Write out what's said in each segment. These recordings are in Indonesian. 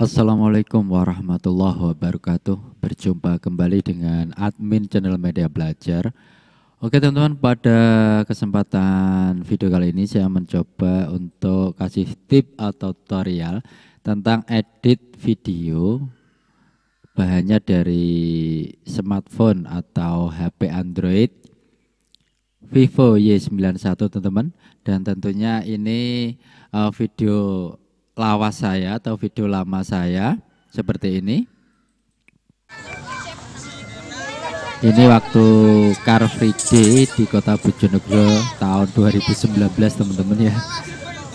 Assalamualaikum warahmatullahi wabarakatuh. Berjumpa kembali dengan admin channel Media Belajar. Oke teman-teman, pada kesempatan video kali ini saya mencoba untuk kasih tip atau tutorial tentang edit video. Bahannya dari smartphone atau HP Android Vivo Y91 teman-teman dan tentunya ini uh, video lawas saya atau video lama saya seperti ini. Ini waktu Car Free Day di Kota Bojonegoro tahun 2019 teman-teman ya.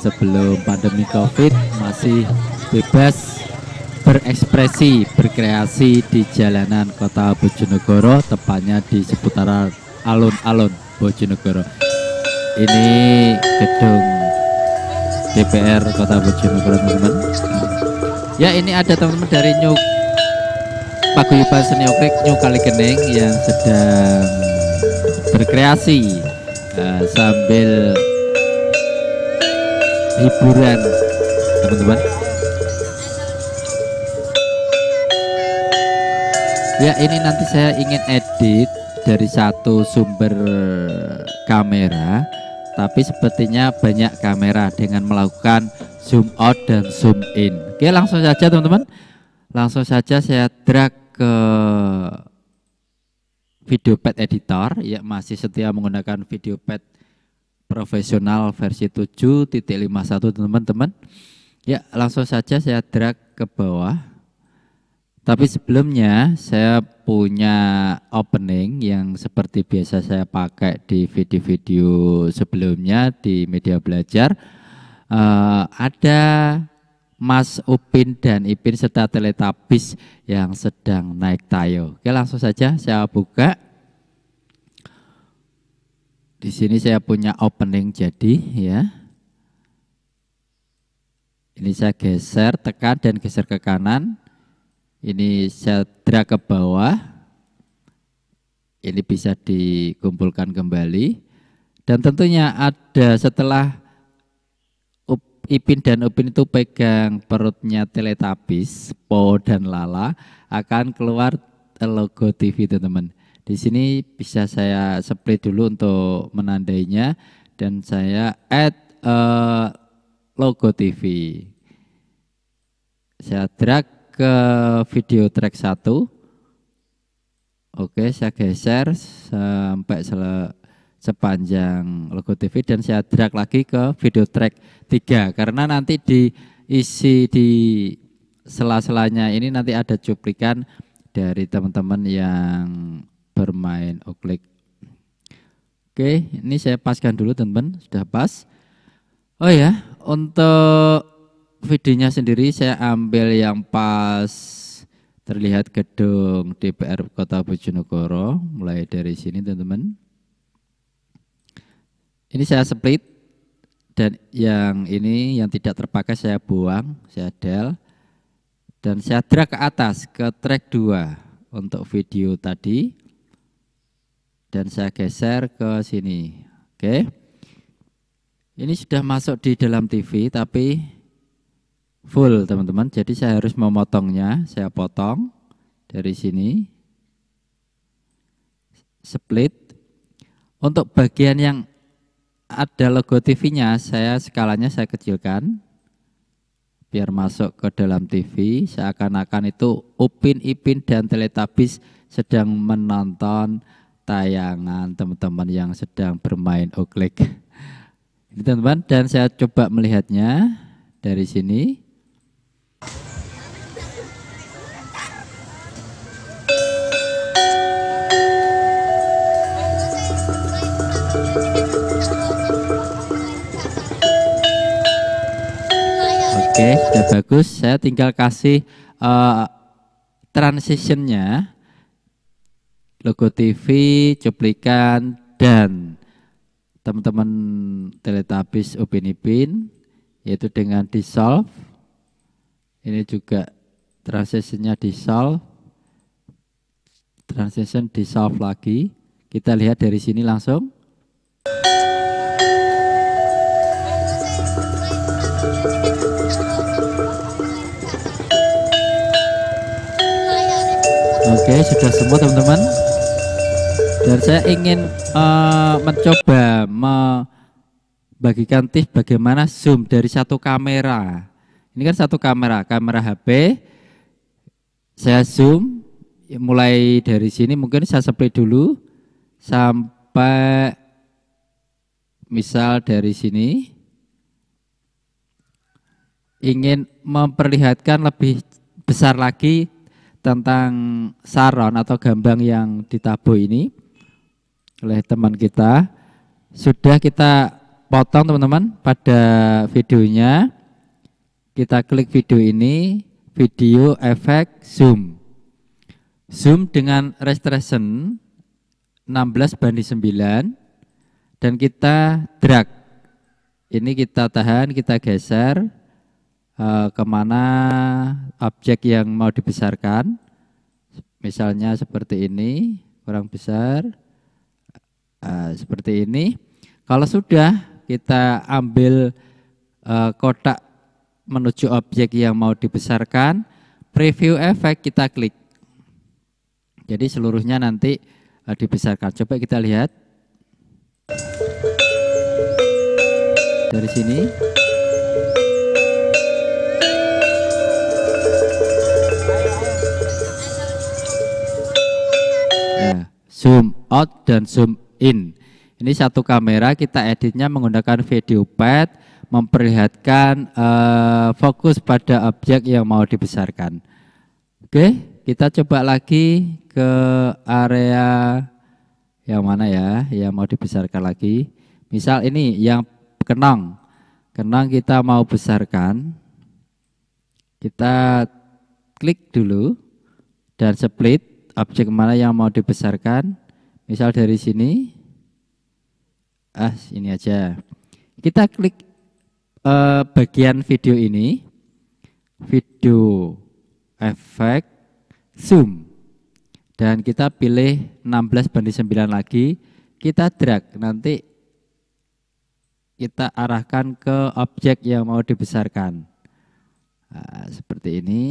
Sebelum pandemi Covid masih bebas berekspresi, berkreasi di jalanan Kota Bojonegoro tepatnya di seputaran alun-alun Bojonegoro. Ini gedung DPR Kota Bojonegoro teman-teman ya ini ada teman-teman dari New Paguyuban Seni Okrek New Kaligeneng yang sedang berkreasi uh, sambil hiburan teman-teman ya ini nanti saya ingin edit dari satu sumber kamera tapi sepertinya banyak kamera dengan melakukan zoom out dan zoom in. Oke, langsung saja teman-teman. Langsung saja saya drag ke video pad editor ya masih setia menggunakan video pad profesional versi 7.51 teman-teman. Ya, langsung saja saya drag ke bawah. Tapi sebelumnya saya punya opening yang seperti biasa saya pakai di video-video sebelumnya di media belajar. Uh, ada Mas Upin dan Ipin serta Teletabis yang sedang naik tayo. Oke langsung saja saya buka. Di sini saya punya opening jadi ya. Ini saya geser, tekan dan geser ke kanan. Ini saya drag ke bawah. Ini bisa dikumpulkan kembali. Dan tentunya ada setelah Ipin dan Upin itu pegang perutnya teletabis, Po dan Lala akan keluar logo TV teman-teman. Di sini bisa saya split dulu untuk menandainya dan saya add uh, logo TV. Saya drag ke video track 1 Oke saya geser sampai sele, sepanjang logo TV dan saya drag lagi ke video track 3 karena nanti diisi di sela-selanya ini nanti ada cuplikan dari teman-teman yang bermain oklik Oke ini saya paskan dulu teman-teman sudah pas Oh ya untuk videonya sendiri saya ambil yang pas terlihat gedung DPR Kota Bojonegoro mulai dari sini teman-teman ini saya split dan yang ini yang tidak terpakai saya buang saya del dan saya drag ke atas ke track 2 untuk video tadi dan saya geser ke sini oke ini sudah masuk di dalam TV tapi full teman-teman. Jadi saya harus memotongnya, saya potong dari sini. Split. Untuk bagian yang ada logo TV-nya, saya skalanya saya kecilkan biar masuk ke dalam TV seakan-akan itu Upin Ipin dan Teletubbies sedang menonton tayangan teman-teman yang sedang bermain oklik teman-teman dan saya coba melihatnya dari sini. Oke, okay, sudah bagus. Saya tinggal kasih uh, transitionnya, logo TV, cuplikan, dan teman-teman teletabis Upin Ipin, yaitu dengan dissolve. Ini juga transitionnya dissolve. Transition dissolve lagi. Kita lihat dari sini langsung. Oke, sudah semua teman-teman. Dan saya ingin uh, mencoba membagikan tips bagaimana zoom dari satu kamera. Ini kan satu kamera, kamera HP. Saya zoom ya, mulai dari sini mungkin saya split dulu sampai misal dari sini ingin memperlihatkan lebih besar lagi tentang saron atau gambang yang ditabuh ini oleh teman kita sudah kita potong teman-teman pada videonya kita klik video ini, video efek zoom. Zoom dengan restoration 16 banding 9 dan kita drag. Ini kita tahan, kita geser uh, kemana objek yang mau dibesarkan. Misalnya seperti ini, kurang besar. Uh, seperti ini. Kalau sudah kita ambil uh, kotak menuju objek yang mau dibesarkan. Preview efek kita klik. Jadi seluruhnya nanti eh, dibesarkan. Coba kita lihat. Dari sini. Nah, zoom out dan zoom in. Ini satu kamera kita editnya menggunakan video pad memperlihatkan uh, fokus pada objek yang mau dibesarkan. Oke, kita coba lagi ke area yang mana ya, yang mau dibesarkan lagi. Misal ini yang kenang, kenang kita mau besarkan, kita klik dulu dan split objek mana yang mau dibesarkan. Misal dari sini, ah ini aja. Kita klik uh, bagian video ini, video efek zoom. Dan kita pilih 16 banding 9 lagi, kita drag, nanti kita arahkan ke objek yang mau dibesarkan. Nah, seperti ini.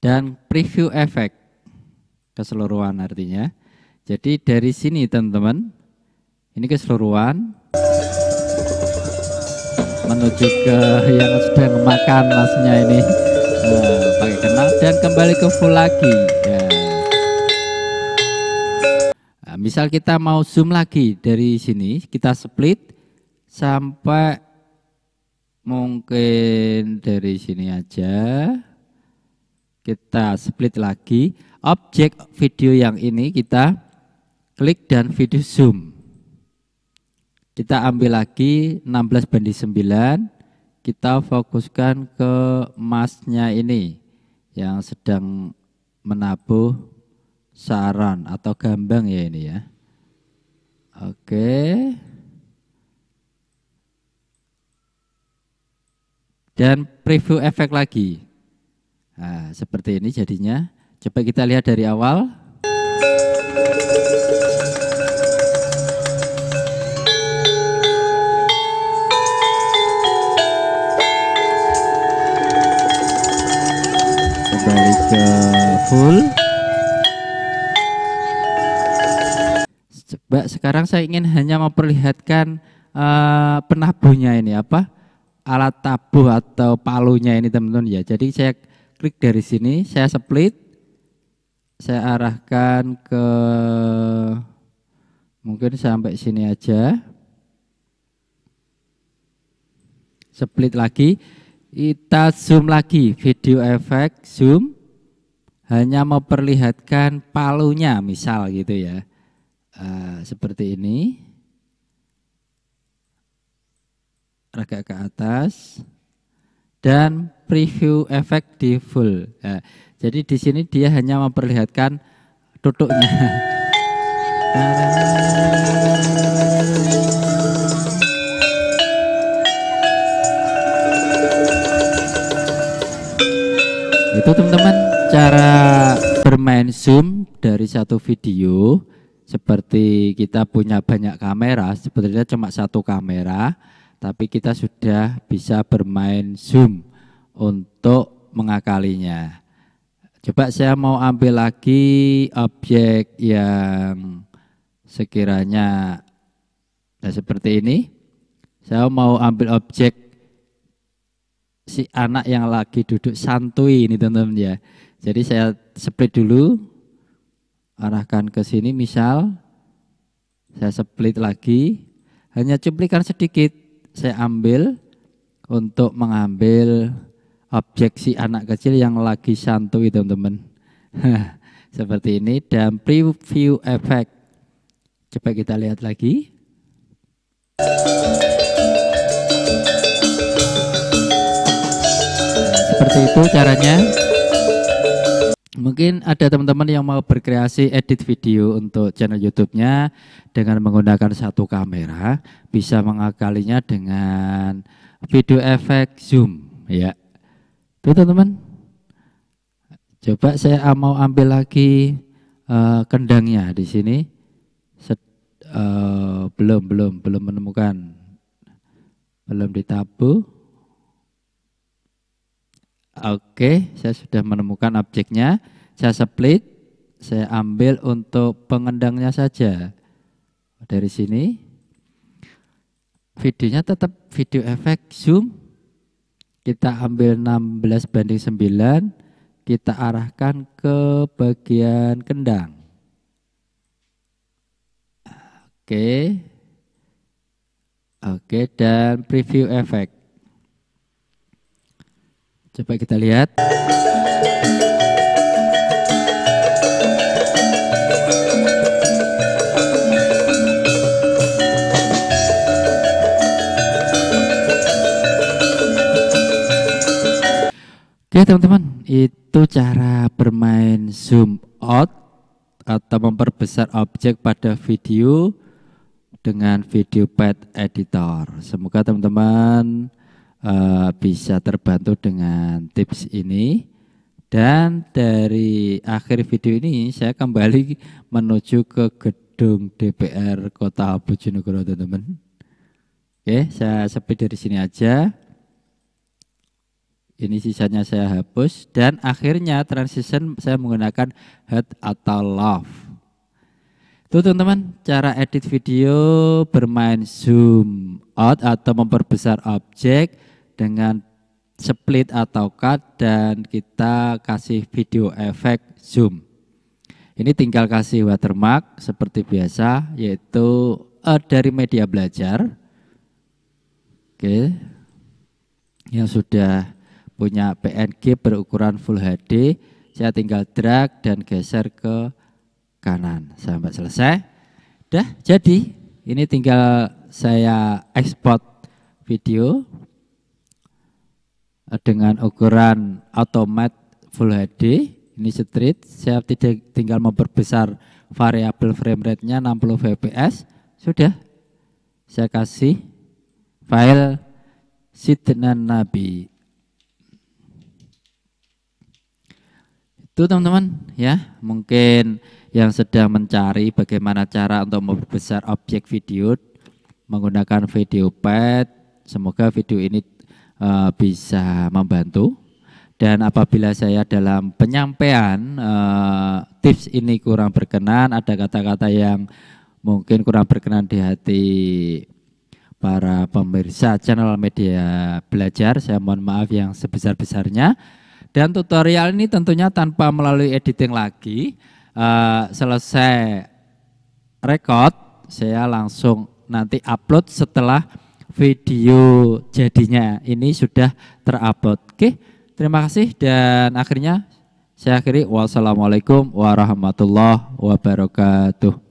Dan preview efek keseluruhan artinya. Jadi dari sini teman-teman, ini keseluruhan menuju ke yang sedang makan masnya ini nah, pakai kenal dan kembali ke full lagi ya. nah, misal kita mau zoom lagi dari sini kita split sampai mungkin dari sini aja kita split lagi objek video yang ini kita klik dan video zoom kita ambil lagi 16 banding 9. Kita fokuskan ke emasnya ini yang sedang menabuh saran atau gambang ya ini ya. Oke. Dan preview efek lagi. Nah, seperti ini jadinya. Coba kita lihat dari awal. ke full coba sekarang saya ingin hanya memperlihatkan uh, penabuhnya ini apa alat tabuh atau palunya ini teman-teman ya jadi saya klik dari sini saya split saya arahkan ke mungkin sampai sini aja split lagi kita zoom lagi video efek zoom hanya memperlihatkan palunya misal gitu ya uh, seperti ini raga ke atas dan preview efek di full ya. jadi di sini dia hanya memperlihatkan tutupnya itu teman-teman cara bermain zoom dari satu video seperti kita punya banyak kamera, sebenarnya cuma satu kamera, tapi kita sudah bisa bermain zoom untuk mengakalinya. Coba saya mau ambil lagi objek yang sekiranya nah seperti ini. Saya mau ambil objek si anak yang lagi duduk santuy ini teman-teman ya. Jadi saya split dulu, arahkan ke sini misal, saya split lagi, hanya cuplikan sedikit, saya ambil untuk mengambil objek si anak kecil yang lagi santuy teman-teman. Seperti ini dan preview effect. Coba kita lihat lagi. Nah, seperti itu caranya. Mungkin ada teman-teman yang mau berkreasi edit video untuk channel YouTube-nya dengan menggunakan satu kamera, bisa mengakalinya dengan video efek zoom, ya. Tuh teman-teman. Coba saya mau ambil lagi uh, kendangnya di sini. Set, uh, belum, belum, belum menemukan. Belum ditabuh. Oke, saya sudah menemukan objeknya. Saya split, saya ambil untuk pengendangnya saja. Dari sini, videonya tetap video efek zoom. Kita ambil 16 banding 9, kita arahkan ke bagian kendang. Oke, oke dan preview efek. Coba kita lihat. Oke teman-teman, itu cara bermain zoom out atau memperbesar objek pada video dengan video pad editor. Semoga teman-teman Eh, bisa terbantu dengan tips ini. Dan dari akhir video ini saya kembali menuju ke gedung DPR Kota Bojonegoro teman-teman. Oke, saya sepi dari sini aja. Ini sisanya saya hapus dan akhirnya transition saya menggunakan head atau love. itu teman-teman, cara edit video bermain zoom out atau memperbesar objek dengan split atau cut dan kita kasih video efek zoom. Ini tinggal kasih watermark seperti biasa yaitu uh, dari media belajar. Oke. Yang sudah punya PNG berukuran Full HD, saya tinggal drag dan geser ke kanan sampai selesai. Dah jadi, ini tinggal saya export video dengan ukuran automat Full HD ini street saya tidak tinggal memperbesar variabel frame rate-nya 60 fps sudah saya kasih file Sidna Nabi itu teman-teman ya mungkin yang sedang mencari bagaimana cara untuk memperbesar objek video menggunakan video pad semoga video ini Eh, bisa membantu. Dan apabila saya dalam penyampaian uh, tips ini kurang berkenan, ada kata-kata yang mungkin kurang berkenan di hati para pemirsa channel media belajar, saya mohon maaf yang sebesar-besarnya. Dan tutorial ini tentunya tanpa melalui editing lagi, uh, selesai record, saya langsung nanti upload setelah video jadinya ini sudah terupload. Oke, terima kasih dan akhirnya saya akhiri wassalamualaikum warahmatullahi wabarakatuh.